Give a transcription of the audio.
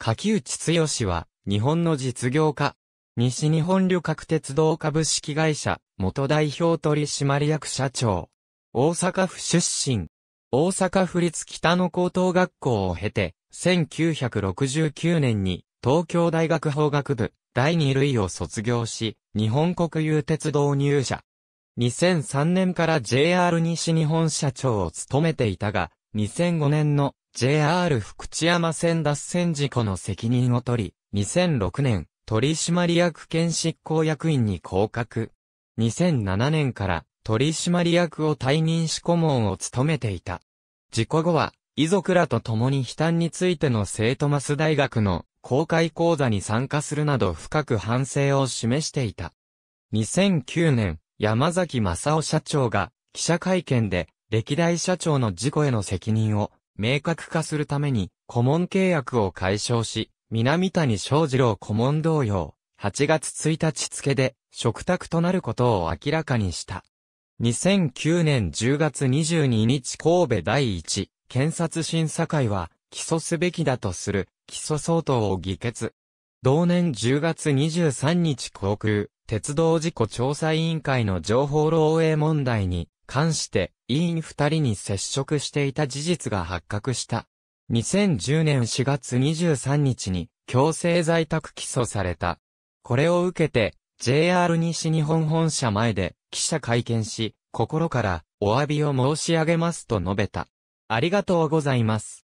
柿内剛は、日本の実業家、西日本旅客鉄道株式会社、元代表取締役社長、大阪府出身、大阪府立北野高等学校を経て、1969年に東京大学法学部第二類を卒業し、日本国有鉄道入社。2003年から JR 西日本社長を務めていたが、2005年の JR 福知山線脱線事故の責任を取り、2006年、取締役兼執行役員に降格。2007年から取締役を退任し顧問を務めていた。事故後は、遺族らと共に悲嘆についての聖トマス大学の公開講座に参加するなど深く反省を示していた。2009年、山崎正夫社長が記者会見で歴代社長の事故への責任を明確化するために、顧問契約を解消し、南谷昌二郎顧問同様、8月1日付で、食卓となることを明らかにした。2009年10月22日神戸第一検察審査会は、起訴すべきだとする、起訴相当を議決。同年10月23日航空、鉄道事故調査委員会の情報漏洩問題に、関して、委員二人に接触していた事実が発覚した。2010年4月23日に強制在宅起訴された。これを受けて JR 西日本本社前で記者会見し、心からお詫びを申し上げますと述べた。ありがとうございます。